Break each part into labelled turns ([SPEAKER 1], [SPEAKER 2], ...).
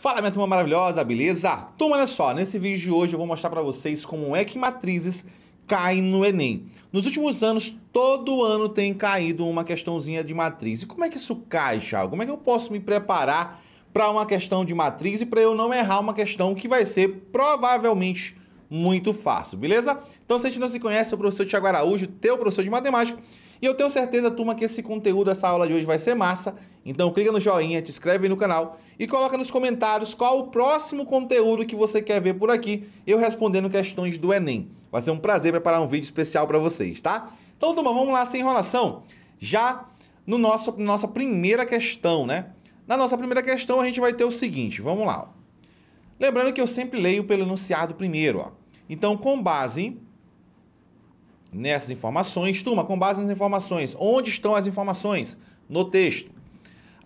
[SPEAKER 1] Fala minha turma maravilhosa, beleza? Turma, olha só, nesse vídeo de hoje eu vou mostrar para vocês como é que matrizes caem no Enem. Nos últimos anos, todo ano tem caído uma questãozinha de matriz. E como é que isso cai, Thiago? Como é que eu posso me preparar para uma questão de matriz e para eu não errar uma questão que vai ser provavelmente muito fácil, beleza? Então, se a gente não se conhece, eu sou o professor Tiago Araújo, teu professor de matemática, e eu tenho certeza, turma, que esse conteúdo, essa aula de hoje vai ser massa então clica no joinha, te inscreve no canal e coloca nos comentários qual o próximo conteúdo que você quer ver por aqui, eu respondendo questões do Enem. Vai ser um prazer preparar um vídeo especial para vocês, tá? Então, turma, vamos lá sem enrolação. Já no nosso nossa primeira questão, né? Na nossa primeira questão a gente vai ter o seguinte, vamos lá. Lembrando que eu sempre leio pelo enunciado primeiro, ó. Então, com base nessas informações, turma, com base nas informações, onde estão as informações? No texto.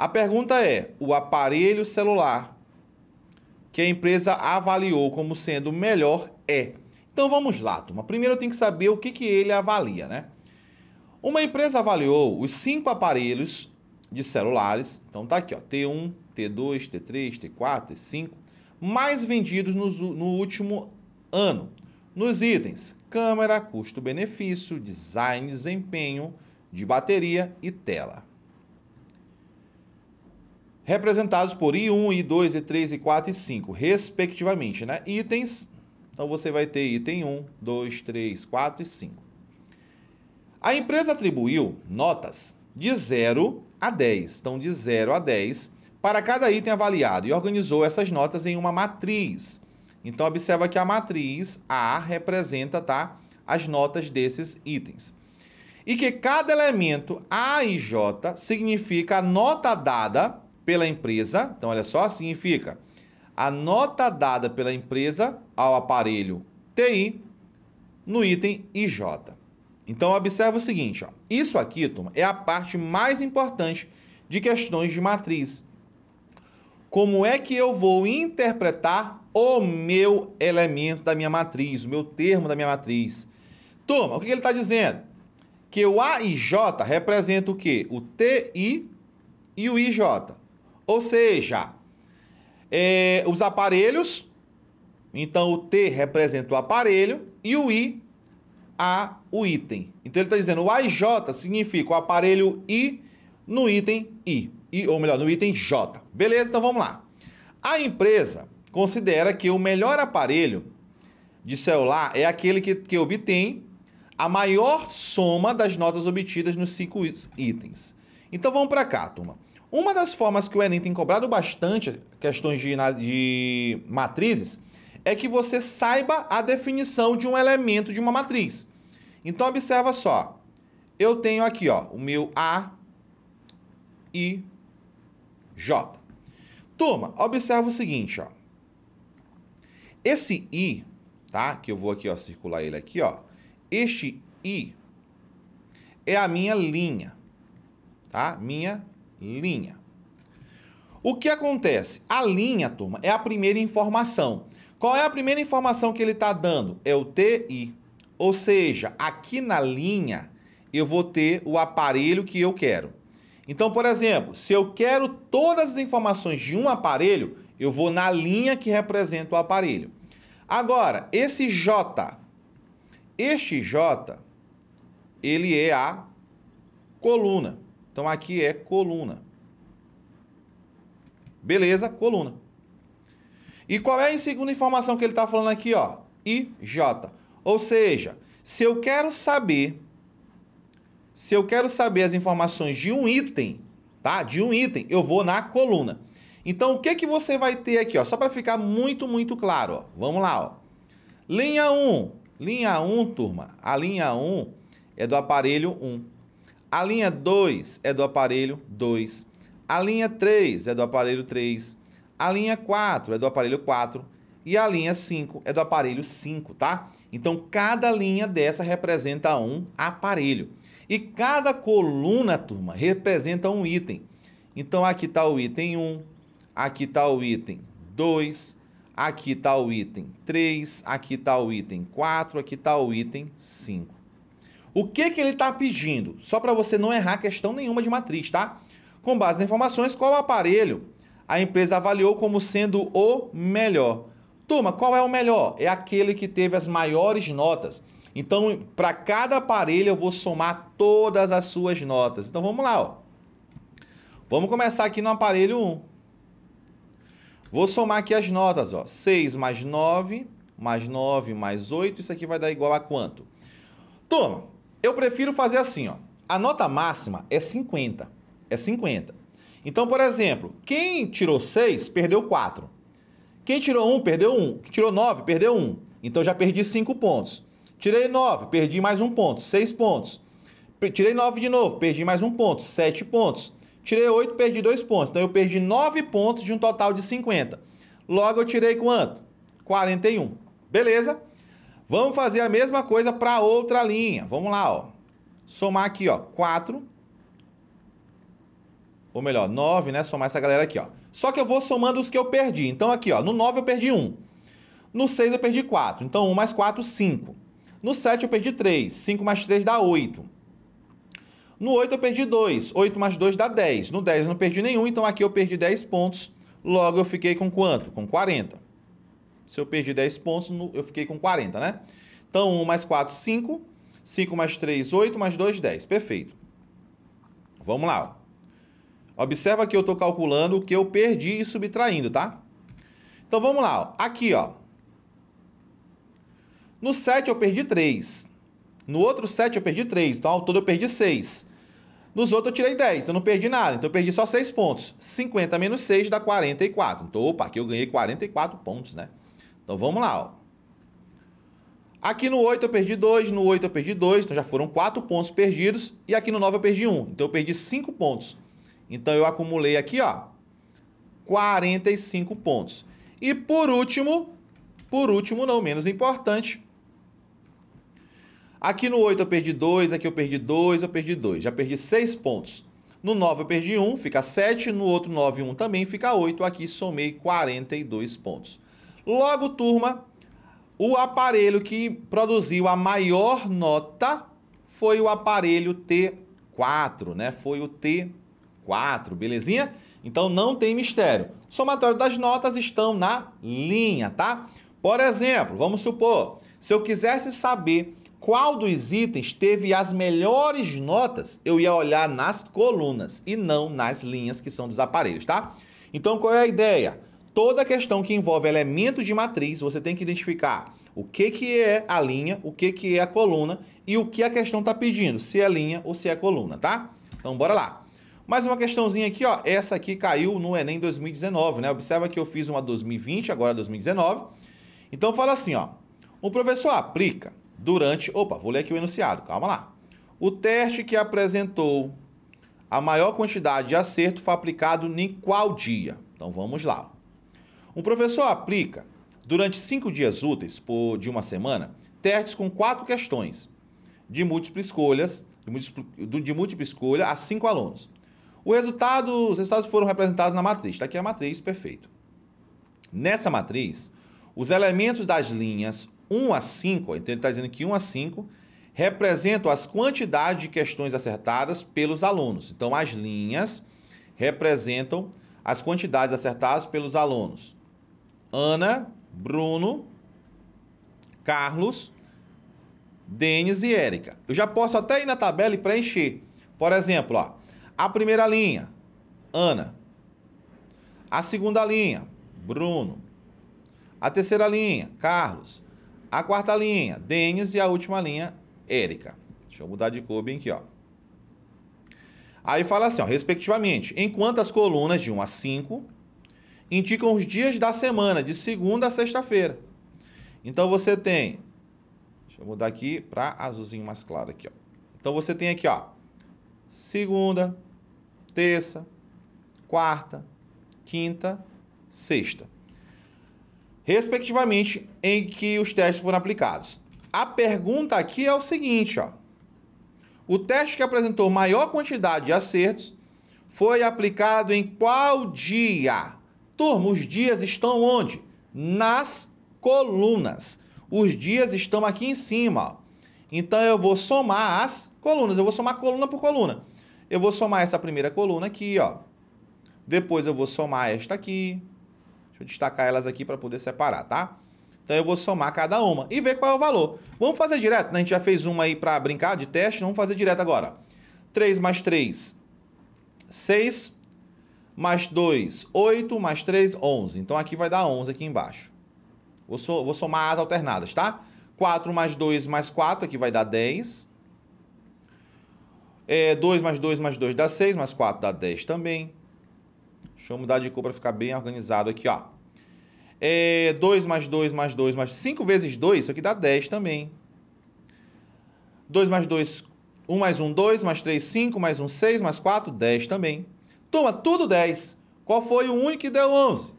[SPEAKER 1] A pergunta é: o aparelho celular que a empresa avaliou como sendo melhor é. Então vamos lá, turma. Primeiro eu tenho que saber o que, que ele avalia, né? Uma empresa avaliou os cinco aparelhos de celulares. Então tá aqui, ó, T1, T2, T3, T4, T5, mais vendidos no, no último ano. Nos itens: câmera, custo-benefício, design, desempenho de bateria e tela representados por I1, I2, I3, I4 e 5, respectivamente, né? Itens, então você vai ter item 1, 2, 3, 4 e 5. A empresa atribuiu notas de 0 a 10, então de 0 a 10, para cada item avaliado e organizou essas notas em uma matriz. Então observa que a matriz A representa, tá, as notas desses itens e que cada elemento A e J significa a nota dada pela empresa. Então, olha só, significa a nota dada pela empresa ao aparelho TI no item IJ. Então, observa o seguinte: ó. isso aqui, turma, é a parte mais importante de questões de matriz. Como é que eu vou interpretar o meu elemento da minha matriz, o meu termo da minha matriz? Turma, o que ele está dizendo? Que o A e J representa o quê? O TI e o IJ. Ou seja, é, os aparelhos, então o T representa o aparelho e o I, a, o item. Então ele está dizendo o AJ significa o aparelho I no item I, I ou melhor, no item J. Beleza? Então vamos lá. A empresa considera que o melhor aparelho de celular é aquele que, que obtém a maior soma das notas obtidas nos cinco itens. Então vamos para cá, turma. Uma das formas que o Enem tem cobrado bastante questões de, de matrizes é que você saiba a definição de um elemento de uma matriz. Então observa só. Eu tenho aqui, ó, o meu A e J. Turma, observa o seguinte, ó. Esse i, tá? Que eu vou aqui, ó, circular ele aqui, ó. Este i é a minha linha, tá? Minha linha. O que acontece? A linha, turma, é a primeira informação. Qual é a primeira informação que ele está dando? É o TI. Ou seja, aqui na linha eu vou ter o aparelho que eu quero. Então, por exemplo, se eu quero todas as informações de um aparelho, eu vou na linha que representa o aparelho. Agora, esse J, este J, ele é a coluna. Então aqui é coluna. Beleza, coluna. E qual é a segunda informação que ele está falando aqui, ó? IJ. Ou seja, se eu quero saber, se eu quero saber as informações de um item, tá? De um item, eu vou na coluna. Então, o que é que você vai ter aqui, ó? Só para ficar muito, muito claro, ó. Vamos lá, ó. Linha 1. Linha 1, turma. A linha 1 é do aparelho 1. A linha 2 é do aparelho 2. A linha 3 é do aparelho 3. A linha 4 é do aparelho 4. E a linha 5 é do aparelho 5, tá? Então, cada linha dessa representa um aparelho. E cada coluna, turma, representa um item. Então, aqui está o item 1, aqui está o item 2, aqui está o item 3, aqui está o item 4, aqui está o item 5. O que, que ele está pedindo? Só para você não errar questão nenhuma de matriz, tá? Com base nas informações, qual aparelho a empresa avaliou como sendo o melhor? Turma, qual é o melhor? É aquele que teve as maiores notas. Então, para cada aparelho, eu vou somar todas as suas notas. Então, vamos lá. Ó. Vamos começar aqui no aparelho 1. Vou somar aqui as notas. Ó. 6 mais 9, mais 9, mais 8. Isso aqui vai dar igual a quanto? Turma, eu prefiro fazer assim, ó. A nota máxima é 50. É 50. Então, por exemplo, quem tirou 6 perdeu 4. Quem tirou 1 perdeu 1. Quem tirou 9 perdeu 1. Então já perdi 5 pontos. Tirei 9, perdi mais 1 ponto, 6 pontos. Tirei 9 de novo, perdi mais 1 ponto, 7 pontos. Tirei 8, perdi 2 pontos. Então eu perdi 9 pontos de um total de 50. Logo eu tirei quanto? 41. Beleza? Vamos fazer a mesma coisa para outra linha. Vamos lá, ó. Somar aqui, ó, 4. Ou melhor, 9, né? Somar essa galera aqui, ó. Só que eu vou somando os que eu perdi. Então aqui, ó, no 9 eu perdi 1. No 6 eu perdi 4. Então 1 mais 4, 5. No 7 eu perdi 3. 5 mais 3 dá 8. No 8 eu perdi 2. 8 mais 2 dá 10. No 10 eu não perdi nenhum, então aqui eu perdi 10 pontos. Logo eu fiquei com quanto? Com 40. Se eu perdi 10 pontos, eu fiquei com 40, né? Então, 1 mais 4, 5. 5 mais 3, 8, mais 2, 10. Perfeito. Vamos lá. Observa que eu estou calculando o que eu perdi e subtraindo, tá? Então, vamos lá. Aqui, ó. No 7 eu perdi 3. No outro 7 eu perdi 3. Então, ao todo eu perdi 6. Nos outros eu tirei 10. Eu não perdi nada. Então, eu perdi só 6 pontos. 50 menos 6 dá 44. Então, opa, aqui eu ganhei 44 pontos, né? Então vamos lá, ó. Aqui no 8 eu perdi 2, no 8 eu perdi 2, então já foram 4 pontos perdidos. E aqui no 9 eu perdi 1, então eu perdi 5 pontos. Então eu acumulei aqui, ó, 45 pontos. E por último, por último, não menos importante, aqui no 8 eu perdi 2, aqui eu perdi 2, eu perdi 2, já perdi 6 pontos. No 9 eu perdi 1, fica 7, no outro 9 e 1 também fica 8, aqui somei 42 pontos. Logo, turma, o aparelho que produziu a maior nota foi o aparelho T4, né? Foi o T4, belezinha? Então não tem mistério. O somatório das notas estão na linha, tá? Por exemplo, vamos supor, se eu quisesse saber qual dos itens teve as melhores notas, eu ia olhar nas colunas e não nas linhas que são dos aparelhos, tá? Então qual é a ideia? Toda questão que envolve elementos de matriz, você tem que identificar o que, que é a linha, o que, que é a coluna e o que a questão está pedindo, se é linha ou se é coluna, tá? Então, bora lá. Mais uma questãozinha aqui, ó. Essa aqui caiu no Enem 2019, né? Observa que eu fiz uma 2020, agora 2019. É então, fala assim, ó. O professor aplica durante... Opa, vou ler aqui o enunciado, calma lá. O teste que apresentou a maior quantidade de acerto foi aplicado em qual dia? Então, vamos lá. Um professor aplica, durante cinco dias úteis por, de uma semana, testes com quatro questões de múltipla escolhas, de múltipla, de múltipla escolha a cinco alunos. O resultado, os resultados foram representados na matriz. Está aqui a matriz, perfeito. Nessa matriz, os elementos das linhas 1 a 5, então ele está dizendo que 1 a 5, representam as quantidades de questões acertadas pelos alunos. Então, as linhas representam as quantidades acertadas pelos alunos. Ana, Bruno, Carlos, Denis e Érica. Eu já posso até ir na tabela e preencher. Por exemplo, ó, a primeira linha, Ana. A segunda linha, Bruno. A terceira linha, Carlos. A quarta linha, Denis. E a última linha, Érica. Deixa eu mudar de cor bem aqui, ó. Aí fala assim, ó, respectivamente, em quantas colunas de 1 a 5 indicam os dias da semana, de segunda a sexta-feira. Então você tem, deixa eu mudar aqui para azulzinho mais claro aqui, ó. Então você tem aqui, ó, segunda, terça, quarta, quinta, sexta, respectivamente, em que os testes foram aplicados. A pergunta aqui é o seguinte, ó. O teste que apresentou maior quantidade de acertos foi aplicado em qual dia? Turma, os dias estão onde? Nas colunas. Os dias estão aqui em cima. Ó. Então eu vou somar as colunas. Eu vou somar coluna por coluna. Eu vou somar essa primeira coluna aqui, ó. Depois eu vou somar esta aqui. Deixa eu destacar elas aqui para poder separar, tá? Então eu vou somar cada uma e ver qual é o valor. Vamos fazer direto, né? A gente já fez uma aí para brincar de teste, vamos fazer direto agora. 3 mais 3, 6 mais 2, 8, mais 3, 11. Então aqui vai dar 11 aqui embaixo. Vou, somar as alternadas, tá? 4 mais 2 mais 4, aqui vai dar 10. É, 2 mais 2 mais 2 dá 6, mais 4 dá 10 também. Deixa eu mudar de cor para ficar bem organizado aqui, ó. É, 2 mais 2 mais 2 mais 5 vezes 2, isso aqui dá 10 também. 2 mais 2, 1 mais 1, 2, mais 3, 5, mais 1, 6, mais 4, 10 também. Toma tudo 10. Qual foi o único que deu 11?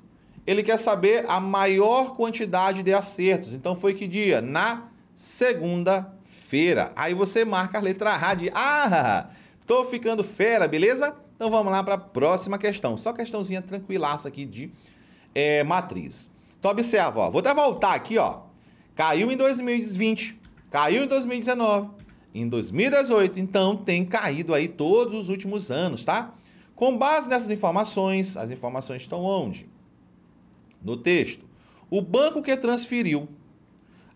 [SPEAKER 1] Ele quer saber a maior quantidade de acertos. Então foi que dia? Na segunda-feira. Aí você marca a letra A de ah, tô ficando fera, beleza? Então vamos lá para a próxima questão. Só questãozinha tranquilaça aqui de é, matriz. Então observa, ó. vou até voltar aqui, ó. Caiu em 2020, caiu em 2019, em 2018, então tem caído aí todos os últimos anos, tá? Com base nessas informações, as informações estão onde? No texto. O banco que transferiu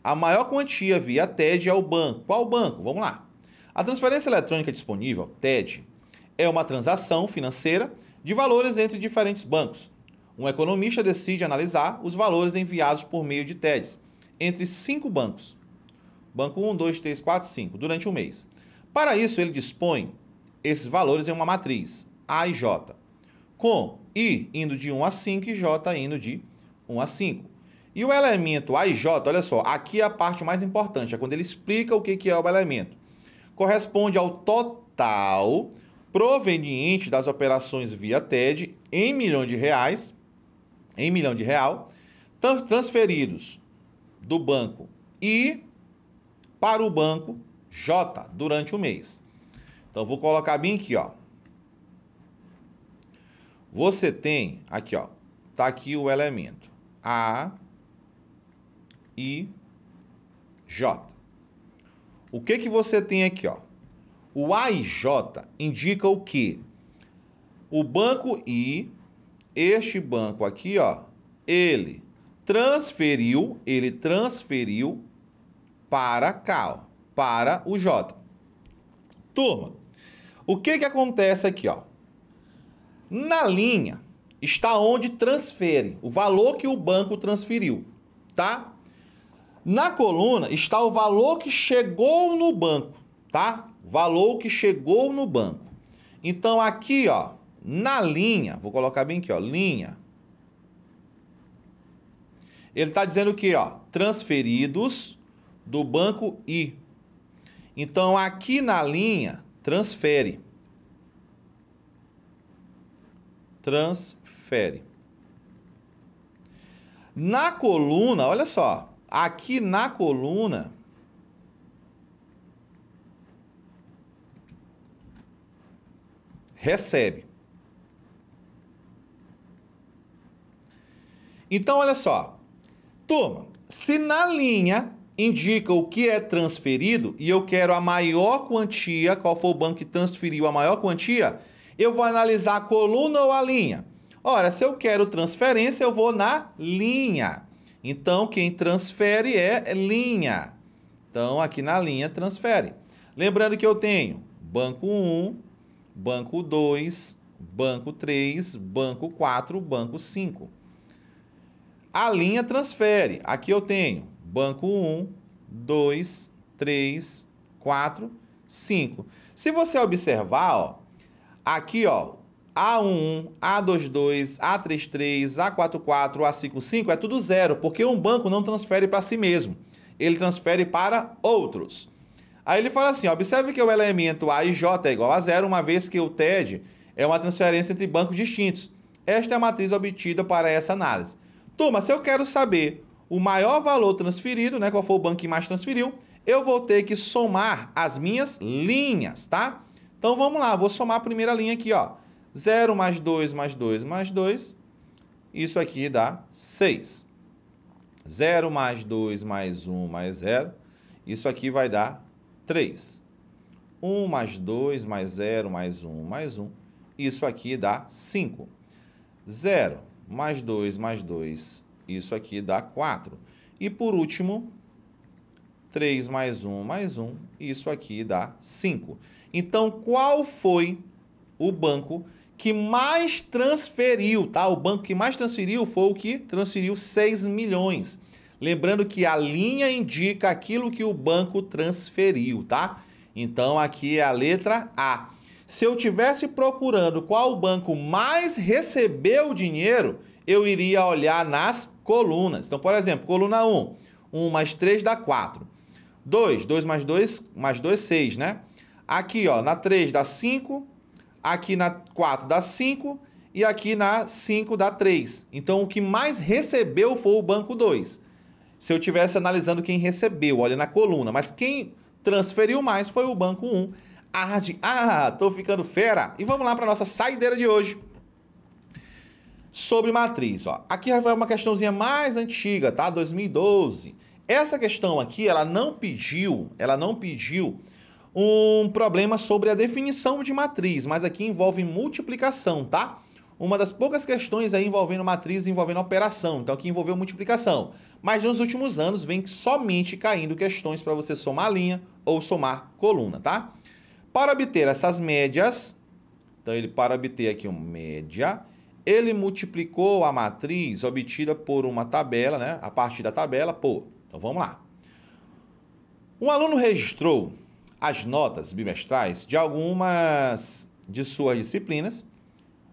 [SPEAKER 1] a maior quantia via TED é o banco. Qual banco? Vamos lá. A transferência eletrônica disponível, TED, é uma transação financeira de valores entre diferentes bancos. Um economista decide analisar os valores enviados por meio de TEDs entre cinco bancos. Banco 1, 2, 3, 4, 5, durante um mês. Para isso, ele dispõe esses valores em uma matriz. A e J. Com I indo de 1 a 5 e J indo de 1 a 5. E o elemento A e J, olha só, aqui é a parte mais importante, é quando ele explica o que é o elemento. Corresponde ao total proveniente das operações via TED em milhão de reais, em milhão de real, transferidos do banco I para o banco J durante o mês. Então, vou colocar bem aqui, ó. Você tem aqui, ó, tá aqui o elemento A e J. O que que você tem aqui, ó? O A e J indica o que? O banco I, este banco aqui, ó, ele transferiu, ele transferiu para cá, ó, para o J. Turma, o que que acontece aqui, ó? Na linha está onde transfere, o valor que o banco transferiu, tá? Na coluna está o valor que chegou no banco, tá? Valor que chegou no banco. Então aqui, ó, na linha, vou colocar bem aqui, ó, linha. Ele está dizendo quê, ó, transferidos do banco I. Então aqui na linha transfere transfere. Na coluna, olha só, aqui na coluna recebe. Então, olha só. Turma, se na linha indica o que é transferido e eu quero a maior quantia, qual foi o banco que transferiu a maior quantia, eu vou analisar a coluna ou a linha? Ora, se eu quero transferência, eu vou na linha. Então, quem transfere é linha. Então, aqui na linha, transfere. Lembrando que eu tenho banco 1, banco 2, banco 3, banco 4, banco 5. A linha transfere. Aqui eu tenho banco 1, 2, 3, 4, 5. Se você observar, ó, Aqui, ó, a 11 A22, A33, A44, A55 é tudo zero, porque um banco não transfere para si mesmo, ele transfere para outros. Aí ele fala assim: ó, observe que o elemento A e J é igual a zero, uma vez que o TED é uma transferência entre bancos distintos. Esta é a matriz obtida para essa análise. Turma, se eu quero saber o maior valor transferido, né, qual foi o banco que mais transferiu, eu vou ter que somar as minhas linhas, tá? Então vamos lá, vou somar a primeira linha aqui, ó. 0 mais 2 mais 2 mais 2, isso aqui dá 6. 0 mais 2 mais 1 mais 0, isso aqui vai dar 3. 1 mais 2 mais 0 mais 1 mais 1, isso aqui dá 5. 0 mais 2 mais 2, isso aqui dá 4. E por último, 3 mais 1 mais 1, isso aqui dá 5. Então, qual foi o banco que mais transferiu, tá? O banco que mais transferiu foi o que transferiu 6 milhões. Lembrando que a linha indica aquilo que o banco transferiu, tá? Então aqui é a letra A. Se eu estivesse procurando qual banco mais recebeu dinheiro, eu iria olhar nas colunas. Então, por exemplo, coluna 1, 1 mais 3 dá 4. 2. 2 mais 2, mais 2, 6, né? Aqui, ó, na 3 dá 5, aqui na 4 dá 5 e aqui na 5 dá 3. Então, o que mais recebeu foi o banco 2. Se eu tivesse analisando quem recebeu, olha na coluna, mas quem transferiu mais foi o banco 1. Arde, ah, tô ficando fera. E vamos lá para nossa saideira de hoje. Sobre matriz, ó. Aqui vai uma questãozinha mais antiga, tá? 2012. Essa questão aqui, ela não pediu, ela não pediu um problema sobre a definição de matriz, mas aqui envolve multiplicação, tá? Uma das poucas questões aí envolvendo matriz, envolvendo operação, então que envolveu multiplicação. Mas nos últimos anos vem somente caindo questões para você somar linha ou somar coluna, tá? Para obter essas médias, então ele para obter aqui uma média, ele multiplicou a matriz obtida por uma tabela, né? A partir da tabela por então vamos lá. Um aluno registrou as notas bimestrais de algumas de suas disciplinas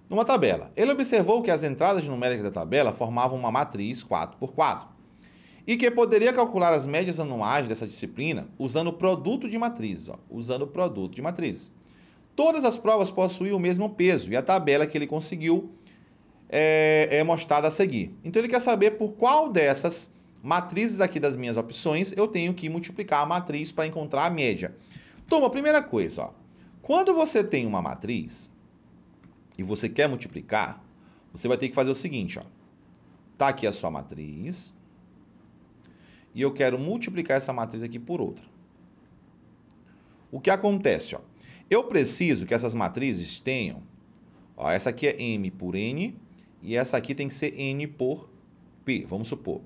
[SPEAKER 1] numa tabela. Ele observou que as entradas numéricas da tabela formavam uma matriz 4x4 e que poderia calcular as médias anuais dessa disciplina usando o produto de matrizes, ó, usando o produto de matrizes. Todas as provas possuíam o mesmo peso e a tabela que ele conseguiu é, é mostrada a seguir. Então ele quer saber por qual dessas matrizes aqui das minhas opções, eu tenho que multiplicar a matriz para encontrar a média. Toma, primeira coisa, ó. quando você tem uma matriz e você quer multiplicar, você vai ter que fazer o seguinte, ó. Tá aqui a sua matriz e eu quero multiplicar essa matriz aqui por outra. O que acontece, ó? Eu preciso que essas matrizes tenham, ó, essa aqui é m por n e essa aqui tem que ser n por p, vamos supor.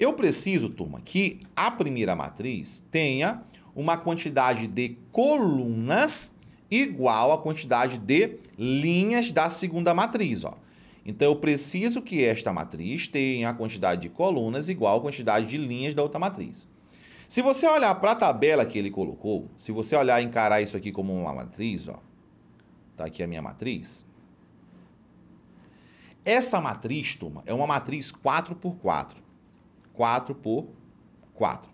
[SPEAKER 1] Eu preciso, turma, que a primeira matriz tenha uma quantidade de colunas igual à quantidade de linhas da segunda matriz. Ó. Então, eu preciso que esta matriz tenha a quantidade de colunas igual à quantidade de linhas da outra matriz. Se você olhar para a tabela que ele colocou, se você olhar e encarar isso aqui como uma matriz, ó, tá aqui a minha matriz. Essa matriz, turma, é uma matriz 4x4. 4 por 4.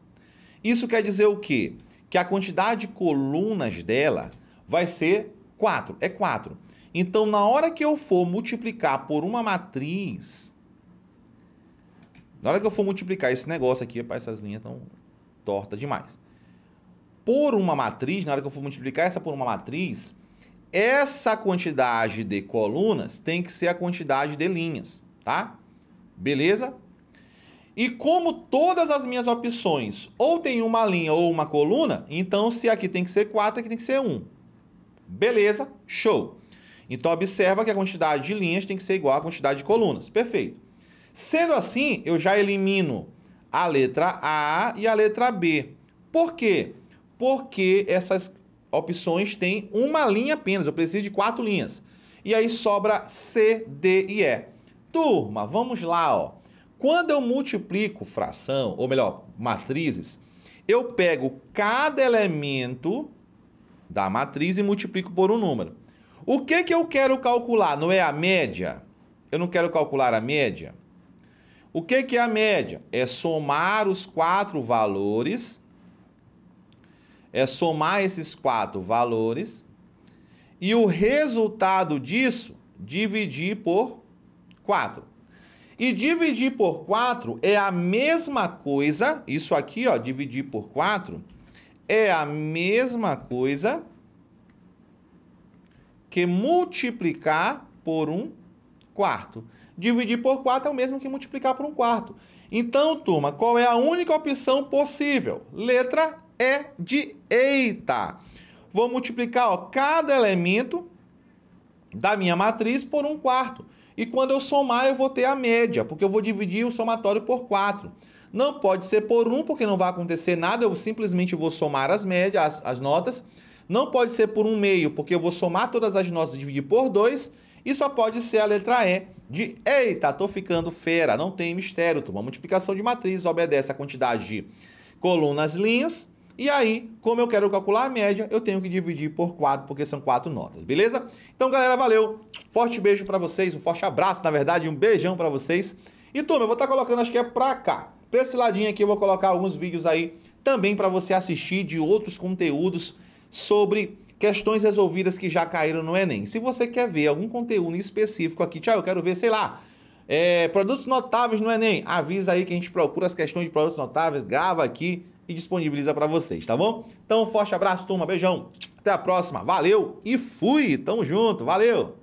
[SPEAKER 1] Isso quer dizer o quê? Que a quantidade de colunas dela vai ser 4, é 4. Então, na hora que eu for multiplicar por uma matriz, na hora que eu for multiplicar esse negócio aqui, rapaz, essas linhas estão tortas demais. Por uma matriz, na hora que eu for multiplicar essa por uma matriz, essa quantidade de colunas tem que ser a quantidade de linhas, tá? Beleza? E como todas as minhas opções ou tem uma linha ou uma coluna, então se aqui tem que ser 4, aqui tem que ser 1. Beleza, show. Então observa que a quantidade de linhas tem que ser igual à quantidade de colunas. Perfeito. Sendo assim, eu já elimino a letra A e a letra B. Por quê? Porque essas opções têm uma linha apenas. Eu preciso de quatro linhas. E aí sobra C, D e E. Turma, vamos lá, ó. Quando eu multiplico fração, ou melhor, matrizes, eu pego cada elemento da matriz e multiplico por um número. O que, que eu quero calcular? Não é a média? Eu não quero calcular a média? O que, que é a média? É somar os quatro valores, é somar esses quatro valores, e o resultado disso dividir por 4. E dividir por 4 é a mesma coisa, isso aqui, ó, dividir por 4 é a mesma coisa que multiplicar por um quarto. Dividir por 4 é o mesmo que multiplicar por um quarto. Então, turma, qual é a única opção possível? Letra E Eita. Vou multiplicar ó, cada elemento da minha matriz por um quarto. E quando eu somar, eu vou ter a média, porque eu vou dividir o somatório por 4. Não pode ser por 1, porque não vai acontecer nada, eu simplesmente vou somar as médias, as, as notas. Não pode ser por 1 meio, porque eu vou somar todas as notas e dividir por 2. E só pode ser a letra E de eita, tô ficando fera, não tem mistério, Uma Multiplicação de matriz obedece à quantidade de colunas, linhas e aí, como eu quero calcular a média, eu tenho que dividir por 4, porque são quatro notas, beleza? Então, galera, valeu. Forte beijo para vocês, um forte abraço, na verdade, um beijão para vocês. E turma, eu vou estar tá colocando, acho que é para cá. Para esse ladinho aqui eu vou colocar alguns vídeos aí também para você assistir de outros conteúdos sobre questões resolvidas que já caíram no Enem. Se você quer ver algum conteúdo específico aqui, tchau, eu quero ver, sei lá, é, produtos notáveis no Enem, avisa aí que a gente procura as questões de produtos notáveis, grava aqui, e disponibiliza para vocês, tá bom? Então, um forte abraço, turma. Beijão. Até a próxima. Valeu e fui. Tamo junto. Valeu.